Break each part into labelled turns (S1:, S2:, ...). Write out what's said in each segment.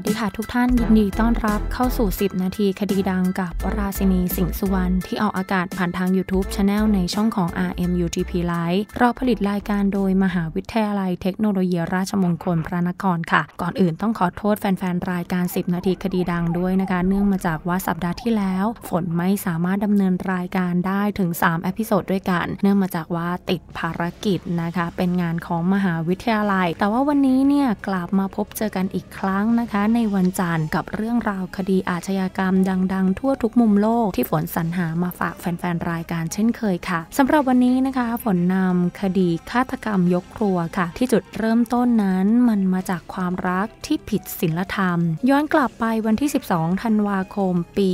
S1: วัสดีค่ะ ทุกท่านยินดีต้อนรับเข้าสู่ 10 นาทีคดีดังกับ ราชินี สิงสุวรรณที่ออกอากาศผ่านทาง YouTube c h anel ในช่องของ RMUTP Live เราผลิตรายการโดยมหาวิทยาลัยเทคโนโลยีราชมงคล พระนครค่ะ ก่อนอื่นต้องขอโทษแฟน ๆ รายการ 10 นาทีคดีดังด้วยนะคะ เนื่องมาจากว่าสัปดาห์ที่แล้ว ฝนไม่สามารถดำเนินรายการได้ถึง3อพิโซดด้วยกัน เนื่องมาจากว่าติดภารกิจนะคะ เป็นงานของมหาวิทยาลัย แต่ว่าวันนี้เนี่ยกลับมาพบเจอกันอีกครั้งนะคะในวันจันทร์กับเรื่องราวคดีอาชญากรรมดังๆทั่วทุกมุมโลก ที่ฝนสรรหามาฝากแฟนๆรายการเช่นเคยค่ะ สำหรับวันนี้นะคะฝนนำคดีฆาตกรรมยกครัวค่ะ ที่จุดเริ่มต้นนั้นมันมาจากความรักที่ผิดศีลธรรม ย้อนกลับไปวันที่ 12ธันวาคมปี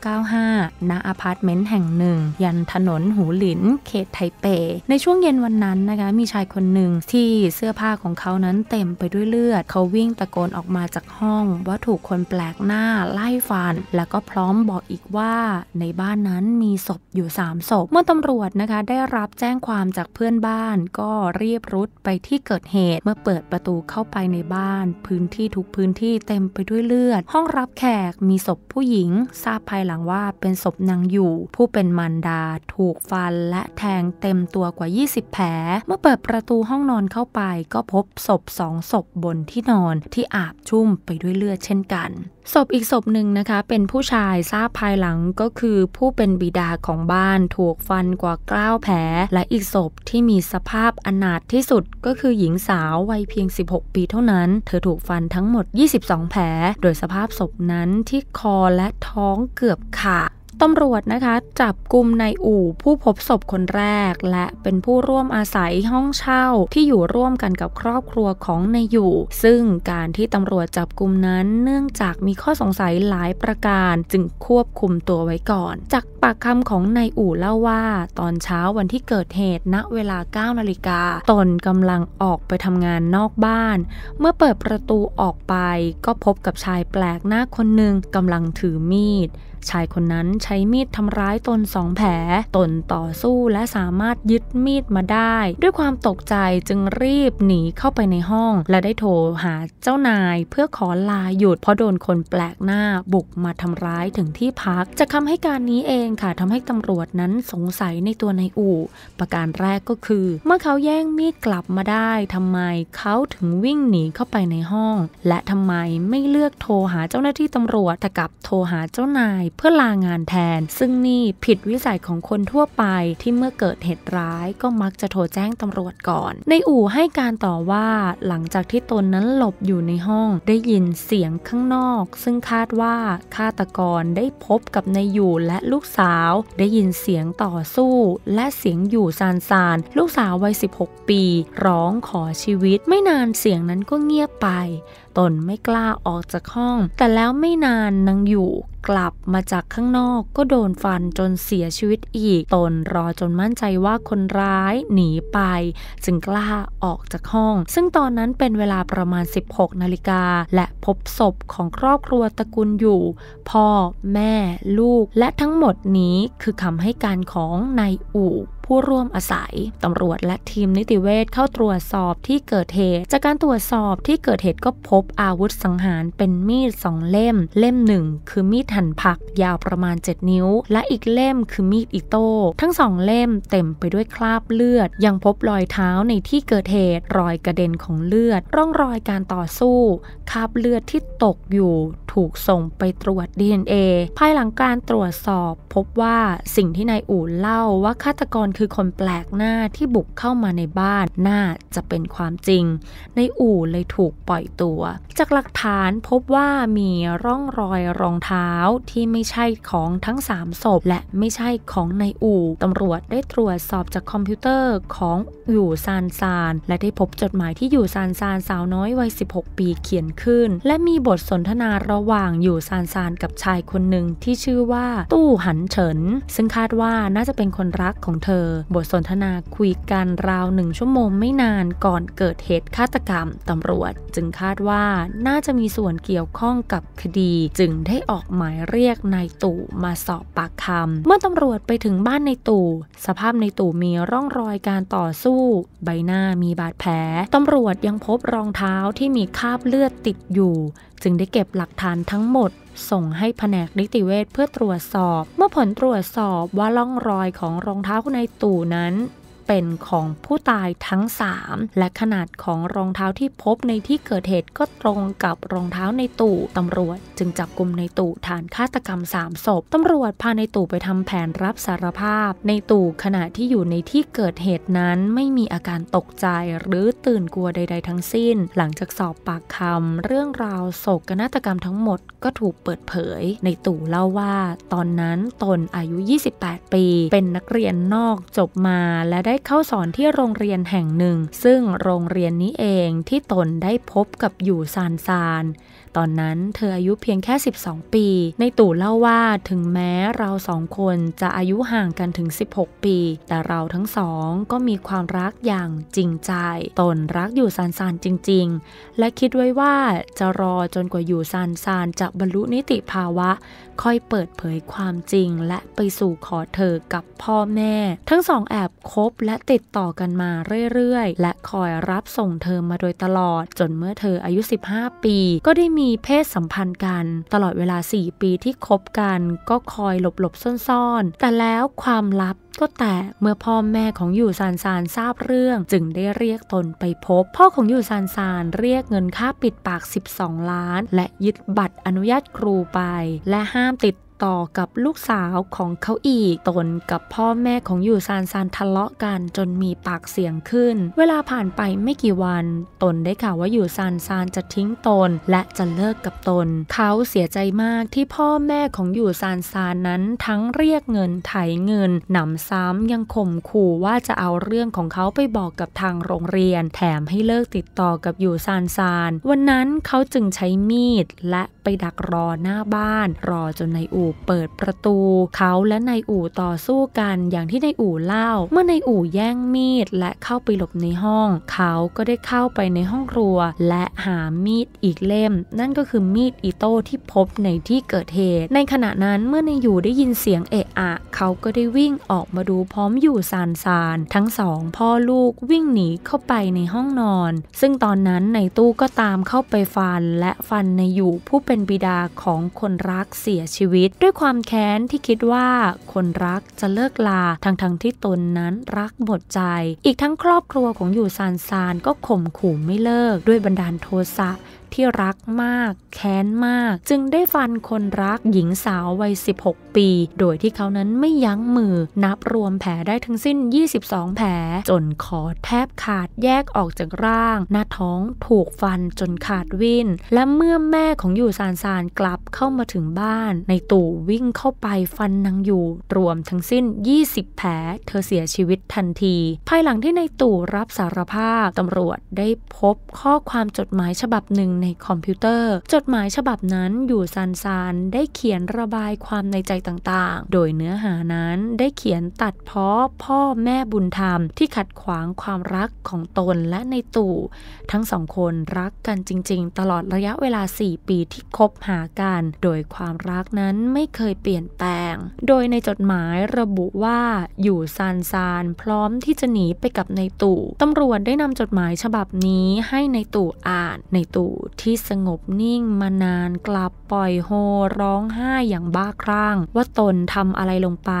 S1: 1995ณอพาร์ตเมนต์แห่งหนึ่ง ยันถนนหูหลินเขตไทเป ในช่วงเย็นวันนั้นนะคะมีชายคนหนึ่งที่เสื้อผ้าของเขานั้นเต็มไปด้วยเลือด เขาวิ่งตะโกนออกมาจากากห้องว่าถูกคนแปลกหน้าไล่ฟัน แล้วก็พร้อมบอกอีกว่าในบ้านนั้นมีศพอยู่3ศพเมื่อตำรวจนะคะ ได้รับแจ้งความจากเพื่อนบ้าน ก็รีบรุดไปที่เกิดเหตุ เมื่อเปิดประตูเข้าไปในบ้าน พื้นที่ทุกพื้นที่เต็มไปด้วยเลือด ห้องรับแขกมีศพผู้หญิง ทราบภายหลังว่าเป็นศพนางอยู่ ผู้เป็นมารดา ถูกฟันและแทงเต็มตัวกว่า 20 แผล เมื่อเปิดประตูห้องนอนเข้าไป ก็พบศพสองศพบนที่นอนที่อาบชุ่มมไปด้วยเลือดเช่นกันศพอีกศพหนึ่งนะคะ เป็นผู้ชายทราบภายหลังก็คือผู้เป็นบิดาของบ้านถูกฟันกว่าเก้าแผลและอีกศพที่มีสภาพอนาถที่สุด ก็คือหญิงสาววัยเพียง 16 ปีเท่านั้น เธอถูกฟันทั้งหมด 22 แผล โดยสภาพศพนั้นที่คอและท้องเกือบขาดตำรวจนะคะจับกลุ่มนายอู่ผู้พบศพคนแรก และเป็นผู้ร่วมอาศัยห้องเช่า ที่อยู่ร่วมกันกับครอบครัวของนายอยู่ ซึ่งการที่ตำรวจจับกลุ่มนั้น เนื่องจากมีข้อสงสัยหลายประการจึงควบคุมตัวไว้ก่อน จากปากคำของนายอู่เล่าว่า ตอนเช้าวันที่เกิดเหตุณเวลา9นาฬิกาตนกำลังออกไปทำงานนอกบ้าน เมื่อเปิดประตูออกไป ก็พบกับชายแปลกหน้าคนหนึ่งกำลังถือมีดชายคนนั้นใช้มีดทำร้ายตนสองแผลตนต่อสู้และสามารถยึดมีดมาได้ ด้วยความตกใจจึงรีบหนีเข้าไปในห้อง และได้โทรหาเจ้านาย เพื่อขอลาหยุด เพราะโดนคนแปลกหน้าบุกมาทำร้ายถึงที่พักจากคำให้การนี้เองค่ะ ทำให้ตำรวจนั้นสงสัยในตัวนายอู่ ประการแรกก็คือ เมื่อเขาแย่งมีดกลับมาได้ ทำไมเขาถึงวิ่งหนีเข้าไปในห้อง และทำไมไม่เลือกโทรหาเจ้าหน้าที่ตำรวจแต่กลับโทรหาเจ้านายเพื่อลางานแทน ซึ่งนี่ผิดวิสัยของคนทั่วไปที่เมื่อเกิดเหตุร้ายก็มักจะโทรแจ้งตำรวจก่อน ในอู่ให้การต่อว่า หลังจากที่ตนนั้นหลบอยู่ในห้อง ได้ยินเสียงข้างนอก ซึ่งคาดว่าฆาตกรได้พบกับนายอยู่และลูกสาว ได้ยินเสียงต่อสู้และเสียงอยู่ซานซานลูกสาววัย 16 ปี ร้องขอชีวิตไม่นานเสียงนั้นก็เงียบไปตนไม่กล้าออกจากห้อง แต่แล้วไม่นานนางอยู่กลับมาจากข้างนอก ก็โดนฟันจนเสียชีวิตอีก ตนรอจนมั่นใจว่าคนร้ายหนีไป จึงกล้าออกจากห้อง ซึ่งตอนนั้นเป็นเวลาประมาณ 16 นาฬิกา และพบศพของครอบครัวตระกูลอยู่ พ่อแม่ ลูก และทั้งหมดนี้คือคำให้การของนายอู่ผู้ร่วมอาศัยตำรวจและทีมนิติเวชเข้าตรวจสอบที่เกิดเหตุจากการตรวจสอบที่เกิดเหตุก็พบอาวุธสังหารเป็นมีดสองเล่มเล่มหนึ่งคือมีดหั่นผัก ยาวประมาณ 7 นิ้ว และอีกเล่มคือมีดอิโต้ทั้งสองเล่มเต็มไปด้วยคราบเลือด ยังพบรอยเท้าในที่เกิดเหตุรอยกระเด็นของเลือด ร่องรอยการต่อสู้คราบเลือดที่ตกอยู่ถูกส่งไปตรวจ DNA ภายหลังการตรวจสอบ พบว่าสิ่งที่นายอู่เล่าว่าฆาตกรคือคนแปลกหน้าที่บุกเข้ามาในบ้าน น่าจะเป็นความจริง ในอู่เลยถูกปล่อยตัว จากหลักฐานพบว่ามีร่องรอยรองเท้าที่ไม่ใช่ของทั้ง3ศพและไม่ใช่ของในอู่ตำรวจได้ตรวจสอบจากคอมพิวเตอร์ของอยู่ซานซานและได้พบจดหมายที่อยู่ซานซานสาวน้อยวัย16 ปีเขียนขึ้น และมีบทสนทนาระหว่างอยู่ซานซานกับชายคนหนึ่งที่ชื่อว่า ตู้หันเฉินซึ่งคาดว่าน่าจะเป็นคนรักของเธอบทสนทนาคุยกันราวหนึ่งชั่วโมงไม่นานก่อนเกิดเหตุฆาตกรรมตำรวจ จึงคาดว่าน่าจะมีส่วนเกี่ยวข้องกับคดี จึงได้ออกหมายเรียกนายตู่มาสอบปากคำเมื่อตำรวจไปถึงบ้านในตู่ สภาพในตู่มีร่องรอยการต่อสู้ ใบหน้ามีบาดแผลตำรวจยังพบรองเท้าที่มีคราบเลือดติดอยู่ จึงได้เก็บหลักฐานทั้งหมดส่งให้แผนกนิติเวชเพื่อตรวจสอบ เมื่อผลตรวจสอบว่าล่องรอยของรองเท้าคุณนายตู่นั้นเป็นของผู้ตายทั้ง 3 และขนาดของรองเท้าที่พบในที่เกิดเหตุก็ตรงกับรองเท้าในตู่ตำรวจ จึงจับกลุ่มในตู่ฐานฆาตกรรม 3ศพตำรวจพาในตู่ไปทำแผนรับสารภาพ ในตู่ขณะที่อยู่ในที่เกิดเหตุนั้นไม่มีอาการตกใจหรือตื่นกลัวใดๆ ทั้งสิ้น หลังจากสอบปากคำเรื่องราวโศกนาฏกรรมทั้งหมดก็ถูกเปิดเผยในตู่เล่าว่า ตอนนั้นตนอายุ 28 ปี เป็นนักเรียนนอกจบมาและได้เข้าสอนที่โรงเรียนแห่งหนึ่ง ซึ่งโรงเรียนนี้เองที่ตนได้พบกับอยู่ซานซาน ตอนนั้นเธออายุเพียงแค่ 12 ปี ในตู่เล่าว่าถึงแม้เราสองคนจะอายุห่างกันถึง 16 ปี แต่เราทั้งสองก็มีความรักอย่างจริงใจ ตนรักอยู่ซานซานจริงๆ และคิดไว้ว่าจะรอจนกว่าอยู่ซานซานจะบรรลุนิติภาวะ ค่อยเปิดเผยความจริงและไปสู่ขอเธอกับพ่อแม่ ทั้งสอง แอบคบและติดต่อกันมาเรื่อยๆ และคอยรับส่งเธอมาโดยตลอด จนเมื่อเธออายุ 15 ปี ก็ได้มีเพศสัมพันธ์กัน ตลอดเวลา 4 ปีที่คบกันก็คอยหลบๆซ่อนๆ แต่แล้วความลับก็แต่เมื่อพ่อแม่ของอยู่ซานซานทราบเรื่องจึงได้เรียกตนไปพบ พ่อของอยู่ซานซานเรียกเงินค่าปิดปาก 12 ล้าน และยึดบัตรอนุญาตครูไปและห้ามติดต่อกับลูกสาวของเขาอีกตนกับพ่อแม่ของอยู่ซานซานทะเลาะกัน จนมีปากเสียงขึ้น เวลาผ่านไปไม่กี่วัน ตนได้ข่าวว่าอยู่ซานซานจะทิ้งตน และจะเลิกกับตน เขาเสียใจมากที่พ่อแม่ของอยู่ซานซานนั้น ทั้งเรียกเงินไถเงินหนำซ้ำยังข่มขู่ว่าจะเอาเรื่องของเขาไปบอกกับทางโรงเรียนแถมให้เลิกติดต่อกับอยู่ซานซานวันนั้นเขาจึงใช้มีด และไปดักรอหน้าบ้าน รอจนนายอูู่เปิดประตู เขาและนายอู่ต่อสู้กันอย่างที่นายอู่เล่า เมื่อนายอู่แย่งมีดและเข้าไปหลบในห้อง เขาก็ได้เข้าไปในห้องครัว และหามีดอีกเล่ม นั่นก็คือมีดอิโต้ที่พบในที่เกิดเหตุในขณะนั้นเมื่อนายอยู่ได้ยินเสียงเอะอะ เขาก็ได้วิ่งออกมาดูพร้อมอยู่ซานซานทั้งสอง พ่อลูกวิ่งหนีเข้าไปในห้องนอน ซึ่งตอนนั้นในตู้ก็ตามเข้าไปฟันและฟันในอยู่ผู้เป็นบิดาของคนรักเสียชีวิตด้วยความแค้นที่คิดว่าคนรักจะเลิกลาทั้งทั้งที่ตนนั้นรักหมดใจ อีกทั้งครอบครัวของอยู่ซานซานก็ข่มขู่ไม่เลิกด้วยบันดาลโทสะที่รักมากแค้นมาก จึงได้ฟันคนรักหญิงสาววัย16 ปี โดยที่เขานั้นไม่ยั้งมือ นับรวมแผลได้ทั้งสิ้น 22 แผลจนคอแทบขาดแยกออกจากร่าง หน้าท้องถูกฟันจนขาดวิน่นและเมื่อแม่ของอยู่ซานซานกลับเข้ามาถึงบ้าน ในตู่วิ่งเข้าไปฟันนางอยู่ รวมทั้งสิ้น 20 แผลเธอเสียชีวิตทันที ภายหลังที่ในตู่รับสารภาพตำรวจได้พบข้อความจดหมายฉบับหนึ่งในคอมพิวเตอร์ จดหมายฉบับนั้นอยู่ซานซานได้เขียนระบายความในใจต่างๆ โดยเนื้อหานั้นได้เขียนตัดเพ้อพ่อแม่บุญธรรมที่ขัดขวางความรักของตนและในตู่ ทั้งสองคนรักกันจริงๆ ตลอดระยะเวลา 4 ปีที่คบหากัน โดยความรักนั้นไม่เคยเปลี่ยนแปลง โดยในจดหมายระบุว่าอยู่ซานซานพร้อมที่จะหนีไปกับในตู่ตำรวจได้นำจดหมายฉบับนี้ให้ในตู่อ่านในตู่ที่สงบนิ่งมานานกลับปล่อยโฮร้องไห้อย่างบ้าคลั่งว่าตนทำอะไรลงไป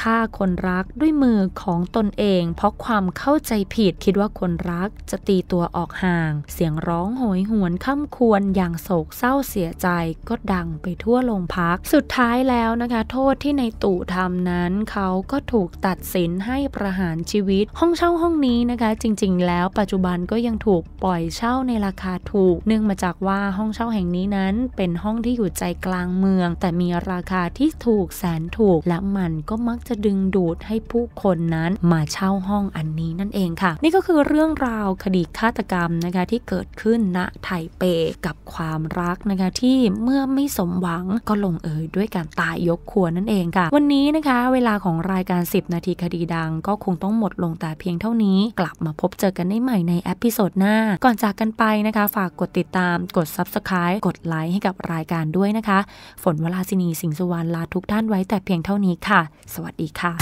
S1: ฆ่าคนรักด้วยมือของตนเอง เพราะความเข้าใจผิดคิดว่าคนรักจะตีตัวออกห่าง เสียงร้องโหยหวนค่ำควรอย่างโศกเศร้าเสียใจก็ดังไปทั่วโรงพัก สุดท้ายแล้วนะคะ โทษที่ในตู่ทำนั้น เขาก็ถูกตัดสินให้ประหารชีวิต ห้องเช่าห้องนี้นะคะ จริงๆ แล้วปัจจุบันก็ยังถูกปล่อยเช่าในราคาถูกนื่องมาจากว่าห้องเช่าแห่งนี้นั้นเป็นห้องที่อยู่ใจกลางเมือง แต่มีราคาที่ถูกแสนถูกและมันก็มักจะดึงดูดให้ผู้คนนั้นมาเช่าห้องอันนี้นั่นเองค่ะ นี่ก็คือเรื่องราวคดีฆาตกรรมนะคะที่เกิดขึ้นณไทเปกับความรักนะคะ ที่เมื่อไม่สมหวังก็ลงเอยด้วยการตายยกครัวนั่นเองค่ะ วันนี้นะคะ เวลาของรายการ 10 นาทีคดีดัง ก็คงต้องหมดลงแต่เพียงเท่านี้ กลับมาพบเจอกันได้ใหม่ในเอพิโซดหน้า ก่อนจากกันไปนะคะ ฝากกดติดดตามกด Subscribe กดไลค์ให้กับรายการด้วยนะคะ ฝนวราศินี สิงสุวรรณลาทุกท่านไว้แต่เพียงเท่านี้ค่ะ สวัสดีค่ะ